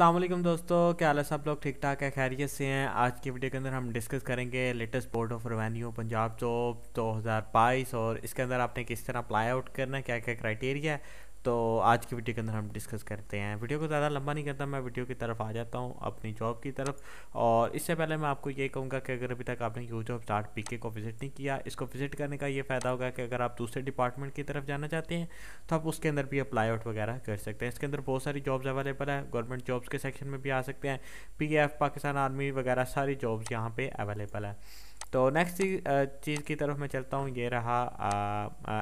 असलम दोस्तों क्या हाल है सब लोग ठीक ठाक है खैरियत से हैं आज की वीडियो के अंदर हम डिस्कस करेंगे latest board of revenue Punjab job 2022 और इसके अंदर आपने किस तरह अप्लाई आउट करना है क्या क्या क्राइटेरिया है तो आज की वीडियो के अंदर हम डिस्कस करते हैं वीडियो को ज़्यादा लंबा नहीं करता मैं वीडियो की तरफ आ जाता हूँ अपनी जॉब की तरफ और इससे पहले मैं आपको ये कहूँगा कि अगर अभी तक आपने यू जॉब स्टार्ट पी को विज़िट नहीं किया इसको विज़िट करने का ये फ़ायदा होगा कि अगर आप दूसरे डिपार्टमेंट की तरफ जाना चाहते हैं तो आप उसके अंदर भी अप्लाई आउट वगैरह कर सकते हैं इसके अंदर बहुत सारी जॉब्स अवेलेबल है गवर्नमेंट जॉब्स के सेक्शन में भी आ सकते हैं पी पाकिस्तान आर्मी वगैरह सारी जॉब्स यहाँ पर अवेलेबल है तो नेक्स्ट चीज़ की तरफ मैं चलता हूँ ये रहा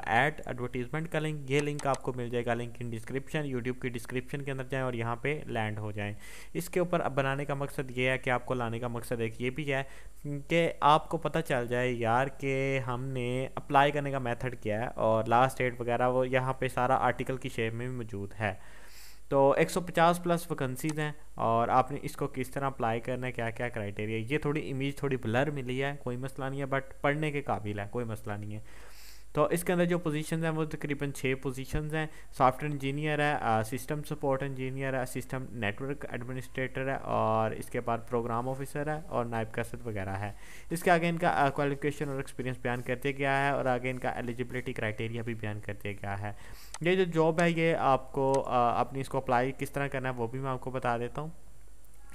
ऐड एडवर्टीज़मेंट का लिंक ये लिंक आपको मिल जाएगा लिंक इन डिस्क्रिप्शन यूट्यूब की डिस्क्रिप्शन के अंदर जाएं और यहाँ पे लैंड हो जाएँ इसके ऊपर अब बनाने का मकसद ये है कि आपको लाने का मकसद एक ये भी है कि आपको पता चल जाए यार कि हमने अप्लाई करने का मेथड क्या है और लास्ट डेट वगैरह वो यहाँ पर सारा आर्टिकल की शेप में भी मौजूद है तो 150 प्लस वैकेंसीज हैं और आपने इसको किस तरह अप्लाई करना है क्या क्या क्राइटेरिया ये थोड़ी इमेज थोड़ी ब्लर मिली है कोई मसला नहीं है बट पढ़ने के काबिल है कोई मसला नहीं है तो इसके अंदर जो पोजीशन हैं वो तकरीबन छः पोजीशन हैं सॉफ्टवेयर इंजीनियर है सिस्टम सपोर्ट इंजीनियर है सिस्टम नेटवर्क एडमिनिस्ट्रेटर है और इसके बाद प्रोग्राम ऑफिसर है और नायब कसद वगैरह है इसके आगे इनका क्वालिफिकेशन और एक्सपीरियंस बयान कर दिया गया है और आगे इनका एलिजिबिलिटी क्राइटेरिया भी बयान कर दिया गया है ये जो जॉब है ये आपको अपनी इसको अप्लाई किस तरह करना है वो भी मैं आपको बता देता हूँ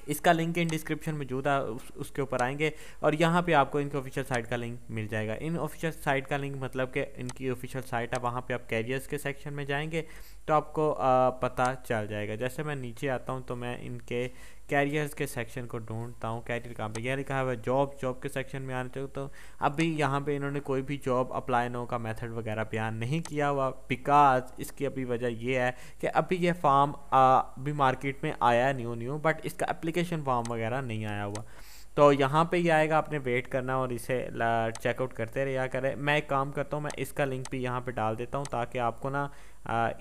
इसका लिंक इन डिस्क्रिप्शन में जूदा उस, उसके ऊपर आएंगे और यहाँ पे आपको इनके ऑफिशियल साइट का लिंक मिल जाएगा इन ऑफिशियल साइट का लिंक मतलब कि इनकी ऑफिशियल साइट है वहाँ पे आप कैरियर्स के सेक्शन में जाएंगे तो आपको आ, पता चल जाएगा जैसे मैं नीचे आता हूँ तो मैं इनके कैरियर्स के सेक्शन को ढूंढता हूँ कैरियर कहाँ पे यह लिखा हुआ है जॉब जॉब के सेक्शन में आने चाहिए तो अभी यहाँ पे इन्होंने कोई भी जॉब अप्लाई नो का मेथड वगैरह बयान नहीं किया हुआ बिकॉज इसकी अभी वजह यह है कि अभी यह फॉर्म अभी मार्केट में आया न्यू न्यू बट इसका एप्लीकेशन फॉर्म वगैरह नहीं आया हुआ तो यहाँ पे ये आएगा आपने वेट करना और इसे चेकआउट करते रहा करें मैं एक काम करता हूँ मैं इसका लिंक भी यहाँ पे डाल देता हूँ ताकि आपको ना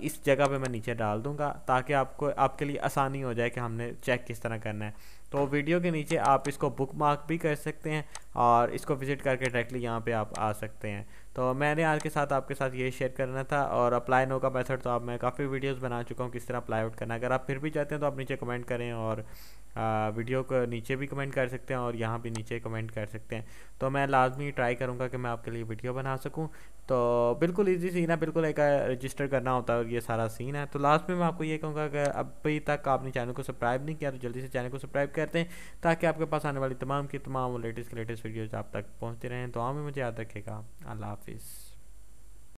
इस जगह पे मैं नीचे डाल दूँगा ताकि आपको आपके लिए आसानी हो जाए कि हमने चेक किस तरह करना है तो वीडियो के नीचे आप इसको बुक मार्क भी कर सकते हैं और इसको विज़िट करके डायरेक्टली यहाँ पे आप आ सकते हैं तो मैंने आज के साथ आपके साथ ये शेयर करना था और अप्लाई नो का मेथड तो आप मैं काफ़ी वीडियोस बना चुका हूँ किस तरह अप्लाई आउट करना अगर आप फिर भी चाहते हैं तो आप नीचे कमेंट करें और आ, वीडियो को नीचे भी कमेंट कर सकते हैं और यहाँ भी नीचे कमेंट कर सकते हैं तो मैं लाजमी ट्राई करूँगा कि मैं आपके लिए वीडियो बना सकूँ तो बिल्कुल ईजी सीन है बिल्कुल एक रजिस्टर करना होता है और ये सारा सीन है तो लास्ट में मैं आपको ये कहूँगा कि अभी तक आपने चैनल को सब्सक्राइब नहीं किया तो जल्दी से चैनल को सब्सक्राइब करते हैं ताकि आपके पास आने वाली तमाम की तमाम लेटेस्ट लेटेस्ट वीडियोज़ आप तक पहुँचते रहें तो भी मुझे याद रखेगा अल्लाह हाफिज़